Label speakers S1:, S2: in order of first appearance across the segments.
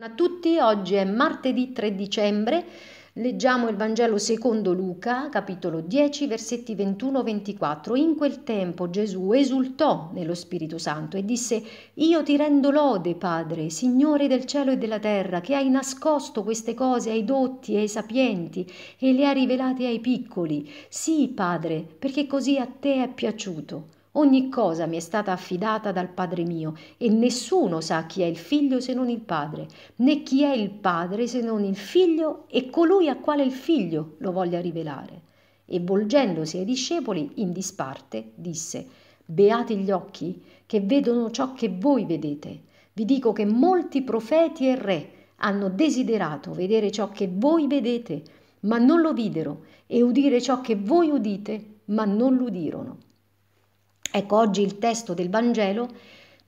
S1: a tutti, oggi è martedì 3 dicembre, leggiamo il Vangelo secondo Luca, capitolo 10, versetti 21-24. In quel tempo Gesù esultò nello Spirito Santo e disse, Io ti rendo lode, Padre, Signore del cielo e della terra, che hai nascosto queste cose ai dotti e ai sapienti e le hai rivelate ai piccoli. Sì, Padre, perché così a te è piaciuto. Ogni cosa mi è stata affidata dal Padre mio e nessuno sa chi è il figlio se non il Padre, né chi è il Padre se non il figlio e colui a quale il figlio lo voglia rivelare. E volgendosi ai discepoli in disparte, disse, Beati gli occhi che vedono ciò che voi vedete. Vi dico che molti profeti e re hanno desiderato vedere ciò che voi vedete, ma non lo videro, e udire ciò che voi udite, ma non l'udirono. Ecco, oggi il testo del Vangelo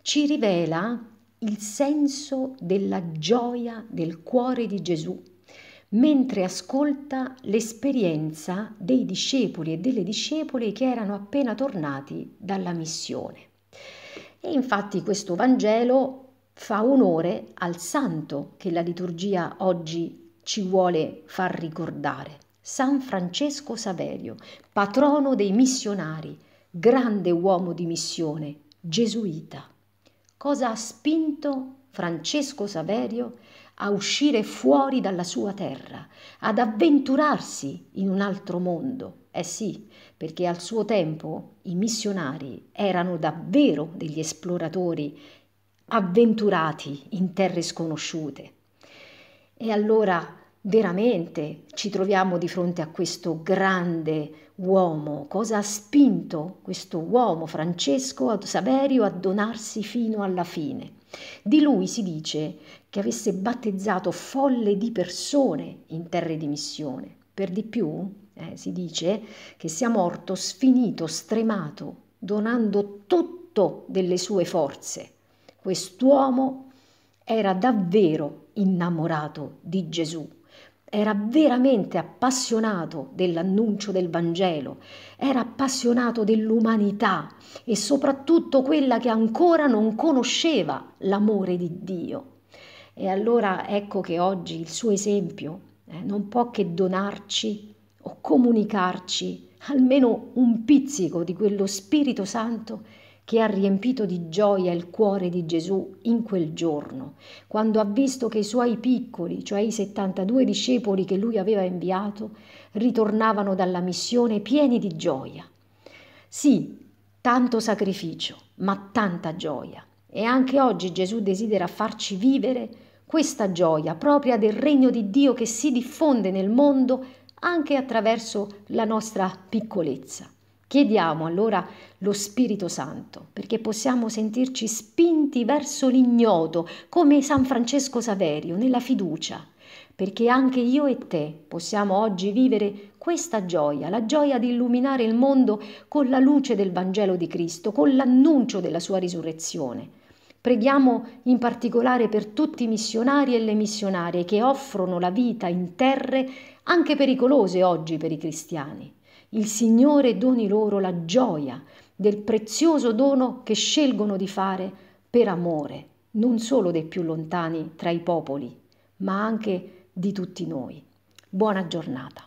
S1: ci rivela il senso della gioia del cuore di Gesù mentre ascolta l'esperienza dei discepoli e delle discepole che erano appena tornati dalla missione. E infatti questo Vangelo fa onore al santo che la liturgia oggi ci vuole far ricordare, San Francesco Saverio, patrono dei missionari, grande uomo di missione, gesuita. Cosa ha spinto Francesco Saverio a uscire fuori dalla sua terra, ad avventurarsi in un altro mondo? Eh sì, perché al suo tempo i missionari erano davvero degli esploratori avventurati in terre sconosciute. E allora veramente ci troviamo di fronte a questo grande uomo, cosa ha spinto questo uomo Francesco Saverio a donarsi fino alla fine. Di lui si dice che avesse battezzato folle di persone in terre di missione. Per di più eh, si dice che sia morto sfinito, stremato, donando tutto delle sue forze. Quest'uomo era davvero innamorato di Gesù era veramente appassionato dell'annuncio del Vangelo, era appassionato dell'umanità e soprattutto quella che ancora non conosceva l'amore di Dio. E allora ecco che oggi il suo esempio eh, non può che donarci o comunicarci almeno un pizzico di quello Spirito Santo che ha riempito di gioia il cuore di Gesù in quel giorno, quando ha visto che i suoi piccoli, cioè i 72 discepoli che lui aveva inviato, ritornavano dalla missione pieni di gioia. Sì, tanto sacrificio, ma tanta gioia. E anche oggi Gesù desidera farci vivere questa gioia propria del regno di Dio che si diffonde nel mondo anche attraverso la nostra piccolezza. Chiediamo allora lo Spirito Santo, perché possiamo sentirci spinti verso l'ignoto, come San Francesco Saverio, nella fiducia, perché anche io e te possiamo oggi vivere questa gioia, la gioia di illuminare il mondo con la luce del Vangelo di Cristo, con l'annuncio della sua risurrezione. Preghiamo in particolare per tutti i missionari e le missionarie che offrono la vita in terre anche pericolose oggi per i cristiani. Il Signore doni loro la gioia del prezioso dono che scelgono di fare per amore, non solo dei più lontani tra i popoli, ma anche di tutti noi. Buona giornata.